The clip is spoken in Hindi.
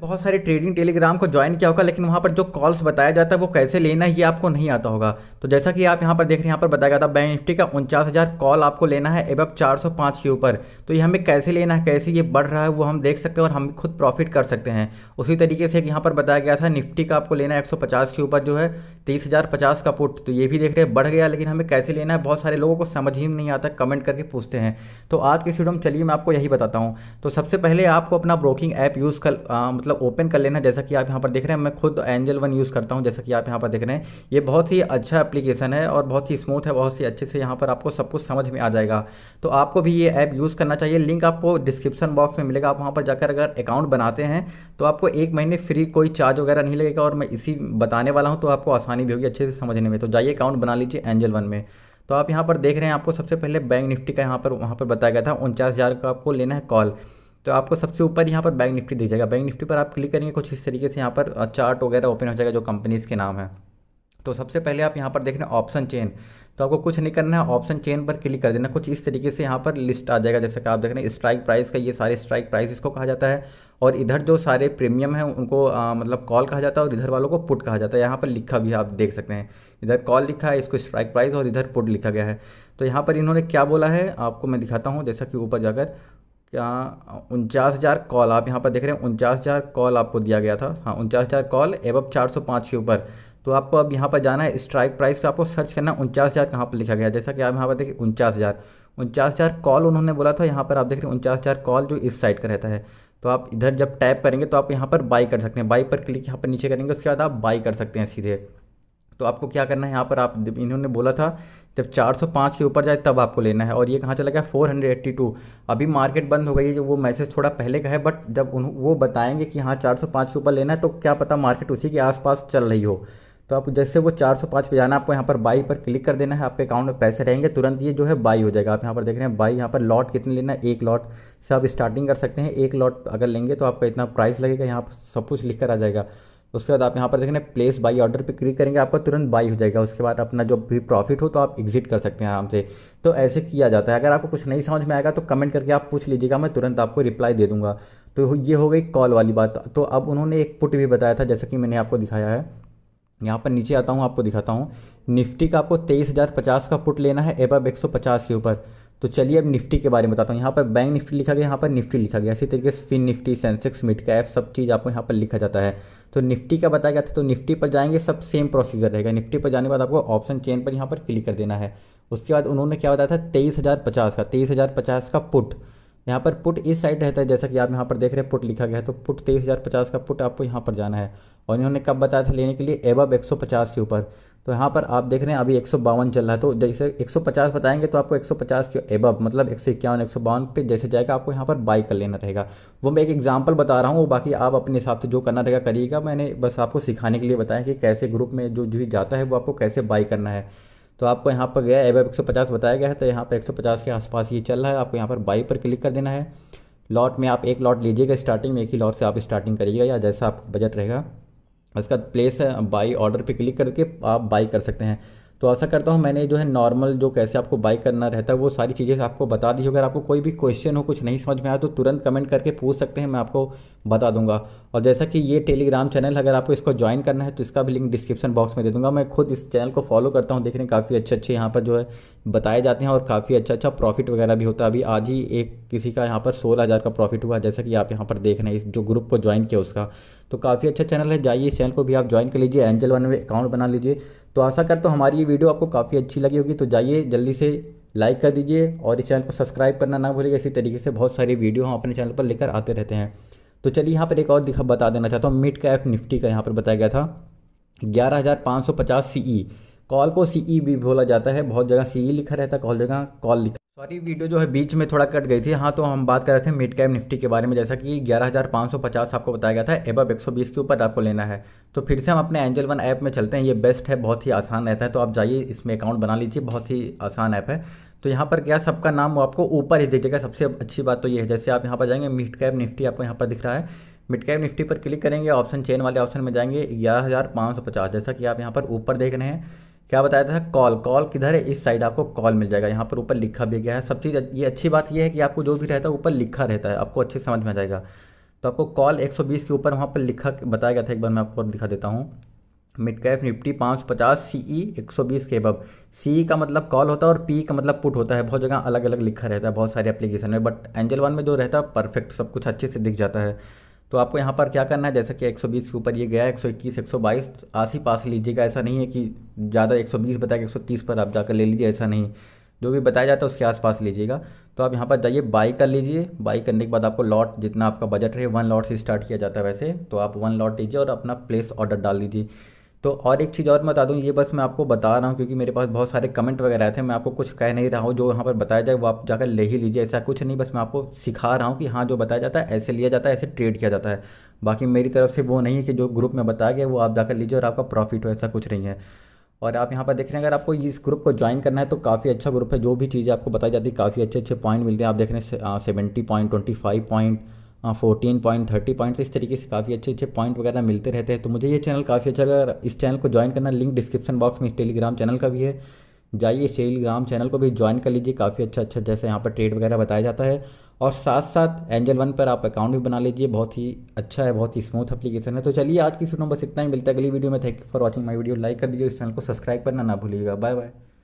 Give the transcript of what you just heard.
बहुत सारे ट्रेडिंग टेलीग्राम को ज्वाइन किया होगा लेकिन वहाँ पर जो कॉल्स बताया जाता है वो कैसे लेना है ये आपको नहीं आता होगा तो जैसा कि आप यहाँ पर देख रहे हैं यहाँ पर बताया गया था बैंक निफ्टी का उनचास हज़ार कॉल आपको लेना है एब चार सौ पाँच के ऊपर तो ये हमें कैसे लेना है कैसे ये बढ़ रहा है वो हम देख सकते हैं और हम खुद प्रॉफिट कर सकते हैं उसी तरीके से यहाँ पर बताया गया था निफ्टी का आपको लेना है एक के ऊपर जो है तेईस हज़ार पचास का पुट तो ये भी देख रहे हैं बढ़ गया लेकिन हमें कैसे लेना है बहुत सारे लोगों को समझ ही नहीं आता कमेंट करके पूछते हैं तो आज के स्टूडियो में चलिए मैं आपको यही बताता हूँ तो सबसे पहले आपको अपना ब्रोकिंग ऐप यूज़ कर आ, मतलब ओपन कर लेना जैसा कि आप यहाँ पर देख रहे हैं मैं खुद एंजल वन यूज़ करता हूँ जैसा कि आप यहाँ पर देख रहे हैं ये बहुत ही अच्छा एप्लीकेशन है और बहुत ही स्मूथ है बहुत ही अच्छे से यहाँ पर आपको सब कुछ समझ में आ जाएगा तो आपको भी ये ऐप यूज़ करना चाहिए लिंक आपको डिस्क्रिप्शन बॉक्स में मिलेगा आप वहाँ पर जाकर अगर अकाउंट बनाते हैं तो आपको एक महीने फ्री कोई चार्ज वगैरह नहीं लगेगा और मैं इसी बताने वाला हूँ तो आपको आसानी भी होगी अच्छे से समझने में तो जाइए अकाउंट बना लीजिए एंजल वन में तो आप यहाँ पर देख रहे हैं आपको सबसे पहले बैंक निफ्टी का यहाँ पर वहाँ पर बताया गया था उनचास हज़ार का आपको लेना है कॉल तो आपको सबसे ऊपर यहाँ पर बैंक निफ्टी दिख जाएगा बैंक निफ्टी पर आप क्लिक करेंगे कुछ इस तरीके से यहाँ पर चार्ट वगैरह ओपन हो जाएगा जो कंपनीज़ के नाम है तो सबसे पहले आप यहाँ पर देख रहे हैं ऑप्शन चेन तो आपको कुछ नहीं करना है ऑप्शन चेन पर क्लिक कर देना कुछ इस तरीके से यहाँ पर लिस्ट आ जाएगा जैसे कि आप देख रहे हैं स्ट्राइक प्राइस का ये सारे स्ट्राइक प्राइस इसको कहा जाता है और इधर जो सारे प्रीमियम हैं उनको आ, मतलब कॉल कहा जाता है और इधर वालों को पुट कहा जाता है यहाँ पर लिखा भी आप देख सकते हैं इधर कॉल लिखा है इसको स्ट्राइक प्राइस और इधर पुट लिखा गया है तो यहाँ पर इन्होंने क्या बोला है आपको मैं दिखाता हूँ जैसा कि ऊपर जाकर क्या उनचास हज़ार कॉल आप यहाँ पर देख रहे हैं उनचास हज़ार कॉल आपको दिया गया था हाँ उनचास हज़ार कॉल एवब चार सौ पाँच के ऊपर तो आपको अब यहाँ पर जाना है स्ट्राइक प्राइस पे आपको सर्च करना उनचास हज़ार कहाँ पर लिखा गया जैसा कि आप यहाँ पर देखिए उनचास हज़ार उनचास हज़ार कॉल उन्होंने बोला था यहाँ पर आप देख रहे हैं उनचास हज़ार कॉल जो इस साइड का रहता है तो आप इधर जब टैप करेंगे तो आप यहाँ पर बाई कर सकते हैं बाई पर क्लिक यहाँ पर नीचे करेंगे उसके बाद आप बाई कर सकते हैं सीधे तो आपको क्या करना है यहाँ पर आप इन्होंने बोला था जब 405 के ऊपर जाए तब आपको लेना है और ये कहाँ चला गया 482 अभी मार्केट बंद हो गई है जो वो मैसेज थोड़ा पहले का है बट जब उन वो बताएंगे कि हाँ 405 के ऊपर लेना है तो क्या पता मार्केट उसी के आसपास चल रही हो तो आप जैसे वो 405 पे जाना आपको यहाँ पर बाई पर क्लिक कर देना है आपके अकाउंट में पैसे रहेंगे तुरंत ये जो है बाई हो जाएगा आप यहाँ पर देख रहे हैं बाई यहाँ पर लॉट कितने लेना है एक लॉट से आप स्टार्टिंग कर सकते हैं एक लॉट अगर लेंगे तो आपका इतना प्राइस लगेगा यहाँ पर सब कुछ लिख कर आ जाएगा उसके बाद आप यहाँ पर देख रहे हैं प्लेस बाई ऑर्डर पर क्लिक करेंगे आपका तुरंत बाई हो जाएगा उसके बाद अपना जो भी प्रॉफिट हो तो आप एग्जिट कर सकते हैं आराम से तो ऐसे किया जाता है अगर आपको कुछ नहीं समझ में आएगा तो कमेंट करके आप पूछ लीजिएगा मैं तुरंत आपको रिप्लाई दे दूंगा तो ये हो गई कॉल वाली बात तो अब उन्होंने एक पुट भी बताया था जैसा कि मैंने आपको दिखाया है यहाँ पर नीचे आता हूँ आपको दिखाता हूँ निफ्टी का आपको तेईस हज़ार पचास का पुट लेना है एबब एक सौ पचास के ऊपर तो चलिए अब निफ्टी के बारे में बताता हूँ यहाँ पर बैंक निफ्टी लिखा गया यहाँ पर निफ्टी लिखा गया इसी तरीके से Fin Nifty Sensex mid cap सब चीज़ आपको यहाँ पर लिखा जाता है तो निफ्टी का बताया गया था तो निफ्टी पर जाएंगे सब सेम प्रोसीजर रहेगा निफ्टी पर जाने के बाद आपको ऑप्शन चेन पर यहाँ पर क्लिक कर देना है उसके बाद उन्होंने क्या बताया था तेईस हज़ार पचास का तेईस हज़ार पचास का पुट यहाँ पर पुट इस साइड रहता है जैसा कि आप यहाँ पर देख रहे हैं पुट लिखा गया है तो पुट तेईस हज़ार पचास का पुट आपको यहाँ पर जाना है और इन्होंने कब बताया था लेने के लिए एबब एक सौ पचास के ऊपर तो यहाँ पर आप देख रहे हैं अभी एक सौ बावन चल रहा है तो जैसे एक सौ पचास बताएंगे तो आपको एक सौ पचास के एबब मतलब एक सौ इक्यावन एक सौ बावन पे जैसे जाएगा आपको यहाँ पर बाई कर लेना रहेगा वो मैं एक एग्जाम्पल बता रहा हूँ वो बाकी आप अपने हिसाब से जो करना रहेगा करिएगा मैंने बस आपको सिखाने के लिए बताया कि कैसे ग्रुप में जो भी जाता है वो आपको कैसे बाई करना है तो आपको यहाँ पर गया एब एक सौ पचास बताया गया है तो यहाँ पर एक सौ पचास के आसपास ये चल रहा है आपको यहाँ पर बाई पर क्लिक कर देना है लॉट में आप एक लॉट लीजिएगा स्टार्टिंग में एक ही लॉट से आप स्टार्टिंग करिएगा या जैसा आपका बजट रहेगा उसका प्लेस है बाई ऑर्डर पे क्लिक करके आप बाई कर सकते हैं तो ऐसा करता हूँ मैंने जो है नॉर्मल जो कैसे आपको बाई करना रहता है वो सारी चीज़ें आपको बता दी अगर आपको कोई भी क्वेश्चन हो कुछ नहीं समझ में आया तो तुरंत कमेंट करके पूछ सकते हैं मैं आपको बता दूंगा और जैसा कि ये टेलीग्राम चैनल अगर आपको इसको ज्वाइन करना है तो इसका भी लिंक डिस्क्रिप्शन बॉक्स में दे दूंगा मैं खुद इस चैनल को फॉलो करता हूँ देखने काफ़ी अच्छे अच्छे यहाँ पर जो है बताए जाते हैं और काफ़ी अच्छा अच्छा प्रॉफिट वगैरह भी होता है अभी आज ही एक किसी का यहाँ पर सोलह हज़ार का प्रॉफिट हुआ जैसा कि आप यहाँ पर देख रहे हैं जो ग्रुप को ज्वाइन किया उसका तो काफ़ी अच्छा चैनल है जाइए इस चैनल को भी आप ज्वाइन कर लीजिए एंजल वन में अकाउंट बना लीजिए तो आशा कर तो हमारी ये वीडियो आपको काफ़ी अच्छी लगी होगी तो जाइए जल्दी से लाइक कर दीजिए और इस चैनल को सब्सक्राइब करना ना भूलिएगा इसी तरीके से बहुत सारी वीडियो हम अपने चैनल पर लेकर आते रहते हैं तो चलिए यहाँ पर एक और दिखा बता देना चाहता हूँ मिड कैफ निफ्टी का यहाँ पर बताया गया था ग्यारह हज़ार पाँच सौ पचास सी ई e। कॉल को सी ई e भी बोला जाता है बहुत जगह सी ई e लिखा रहता है बहुत जगह कॉल लिखा सॉरी वीडियो जो है बीच में थोड़ा कट गई थी हाँ तो हम बात कर रहे थे मिड कैप निफ्टी के बारे में जैसा कि 11,550 आपको बताया गया था एबब 120 के ऊपर आपको लेना है तो फिर से हम अपने एंजल वन ऐप में चलते हैं ये बेस्ट है बहुत ही आसान रहता है तो आप जाइए इसमें अकाउंट बना लीजिए बहुत ही आसान ऐप है तो यहाँ पर क्या सबका नाम वो आपको ऊपर ही दीजिएगा सबसे अच्छी बात तो ये है जैसे आप यहाँ पर जाएंगे मिड कैप निफ्टी आपको यहाँ पर दिख रहा है मिड कैप निफ्टी पर क्लिक करेंगे ऑप्शन चेन वाले ऑप्शन में जाएंगे ग्यारह हज़ार पाँच सौ पचास जैसा कि आप यहाँ पर ऊपर देख रहे हैं क्या बताया था कॉल कॉल किधर है इस साइड आपको कॉल मिल जाएगा यहाँ पर ऊपर लिखा भी गया है सब चीज़ ये अच्छी बात ये है कि आपको जो भी रहता है ऊपर लिखा रहता है आपको अच्छे समझ में आ जाएगा तो आपको कॉल 120 के ऊपर वहाँ पर लिखा बताया गया था एक बार मैं आपको दिखा देता हूँ मिड कैफ निफ्टी पाँच सौ पचास सी ई e एक सौ बीस के अब सी e का मतलब कॉल होता है और पी का मतलब पुट होता है बहुत जगह अलग अलग लिखा रहता है बहुत सारे एप्लीकेशन में बट एंजल वन में जो रहता है परफेक्ट सब कुछ अच्छे से दिख जाता है तो आपको यहाँ पर क्या करना है जैसे कि 120 के ऊपर ये गया 121 122 ही पास लीजिएगा ऐसा नहीं है कि ज़्यादा 120 बताया 130 पर आप जाकर ले लीजिए ऐसा नहीं जो भी बताया जाता है उसके आसपास लीजिएगा तो आप यहाँ पर जाइए बाई कर लीजिए बाई करने के बाद आपको लॉट जितना आपका बजट रहे वन लॉट से स्टार्ट किया जाता है वैसे तो आप वन लॉट लीजिए और अपना प्लेस ऑर्डर डाल दीजिए तो और एक चीज़ और मैं बता दूँ ये बस मैं आपको बता रहा हूँ क्योंकि मेरे पास बहुत सारे कमेंट वगैरह आए थे मैं आपको कुछ कह नहीं रहा हूँ जो यहाँ पर बताया जाए वो आप जाकर ले ही लीजिए ऐसा कुछ नहीं बस मैं आपको सिखा रहा हूँ कि हाँ जो बताया जाता है ऐसे लिया जाता है ऐसे ट्रेड किया जाता है बाकी मेरी तरफ से वो नहीं है कि जो ग्रुप में बताया गया वो आप जाकर लीजिए और आपका प्रॉफिट हो ऐसा कुछ नहीं है और आप यहाँ पर देख रहे हैं अगर आपको इस ग्रुप को ज्वाइन करना है तो काफ़ी अच्छा ग्रुप है जो भी चीज़ें आपको बताई जाती है काफ़ी अच्छे अच्छे पॉइंट मिलते हैं आप देख रहे हैं seventy point twenty five point fourteen point thirty point इस तरीके से काफ़ी अच्छे अच्छे पॉइंट वगैरह मिलते रहते हैं तो मुझे ये चैनल काफ़ी अच्छा लगा इस चैनल को ज्वाइन करना लिंक डिस्क्रिप्शन बॉक्स में इस टेलीग्राम चैनल का भी है जाइए इस टेलीग्राम चैनल को भी ज्वाइन कर लीजिए काफ़ी अच्छा अच्छा जैसे यहाँ पर ट्रेड वगैरह बताया जाता है और साथ साथ एंजल वन पर आप अकाउंट भी बना लीजिए बहुत ही अच्छा है बहुत ही स्मूथ एप्लीकेशन है तो चलिए आज की सुनो बस इतना ही मिलता है अगली वीडियो में thank you for watching my video like कर दीजिए इस चैनल को सब्सक्राइब करना ना भूलिएगा बाय बाय